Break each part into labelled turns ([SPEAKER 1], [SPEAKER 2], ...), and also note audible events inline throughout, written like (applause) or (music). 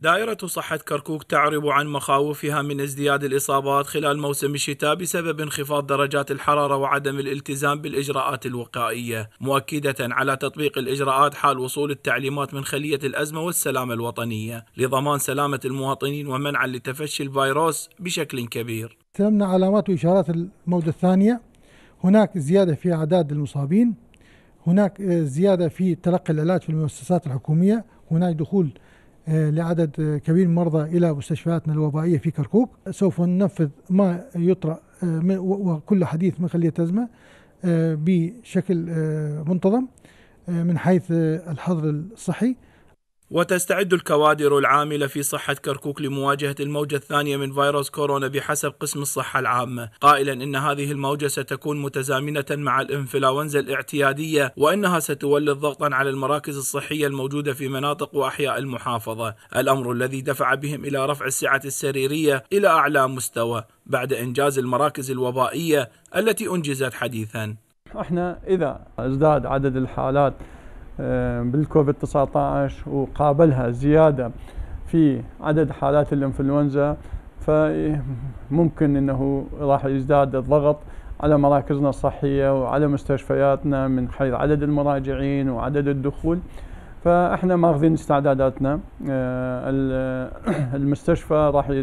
[SPEAKER 1] دائرة صحة كركوك تعرب عن مخاوفها من ازدياد الإصابات خلال موسم الشتاء بسبب انخفاض درجات الحرارة وعدم الالتزام بالإجراءات الوقائية مؤكدة على تطبيق الإجراءات حال وصول التعليمات من خلية الأزمة والسلامة الوطنية لضمان سلامة المواطنين ومنعا لتفشي الفيروس بشكل كبير
[SPEAKER 2] تمنا علامات وإشارات الموجة الثانية هناك زيادة في أعداد المصابين هناك آه، زيادة في تلقي العلاج في المؤسسات الحكومية هناك دخول آه، لعدد آه، كبير من المرضى إلى مستشفياتنا الوبائية في كركوك سوف ننفذ ما يطرأ آه، وكل حديث من خلية أزمة بشكل منتظم من حيث الحظر الصحي
[SPEAKER 1] وتستعد الكوادر العاملة في صحة كركوك لمواجهة الموجة الثانية من فيروس كورونا بحسب قسم الصحة العامة قائلا إن هذه الموجة ستكون متزامنة مع الإنفلونزا الاعتيادية وإنها ستولد ضغطا على المراكز الصحية الموجودة في مناطق وأحياء المحافظة الأمر الذي دفع بهم إلى رفع السعة السريرية إلى أعلى مستوى بعد إنجاز المراكز الوبائية التي أنجزت حديثا
[SPEAKER 3] احنا إذا ازداد عدد الحالات آه، بالكوفيد 19 وقابلها زياده في عدد حالات الانفلونزا فممكن انه راح يزداد الضغط على مراكزنا الصحيه وعلى مستشفياتنا من حيث عدد المراجعين وعدد الدخول فاحنا ماخذين استعداداتنا آه، (coughs) المستشفى راح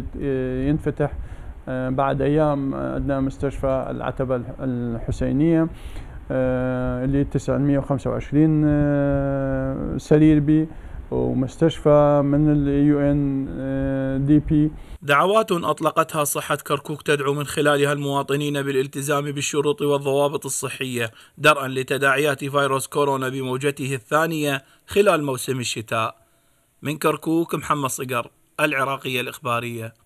[SPEAKER 3] ينفتح آه، بعد ايام عندنا مستشفى العتبه الحسينيه آه، اللي 925 سرير به ومستشفى من اليو ان آه، دي بي
[SPEAKER 1] دعوات اطلقتها صحه كركوك تدعو من خلالها المواطنين بالالتزام بالشروط والضوابط الصحيه درءا لتداعيات فيروس كورونا بموجته الثانيه خلال موسم الشتاء من كركوك محمد صقر العراقيه الاخباريه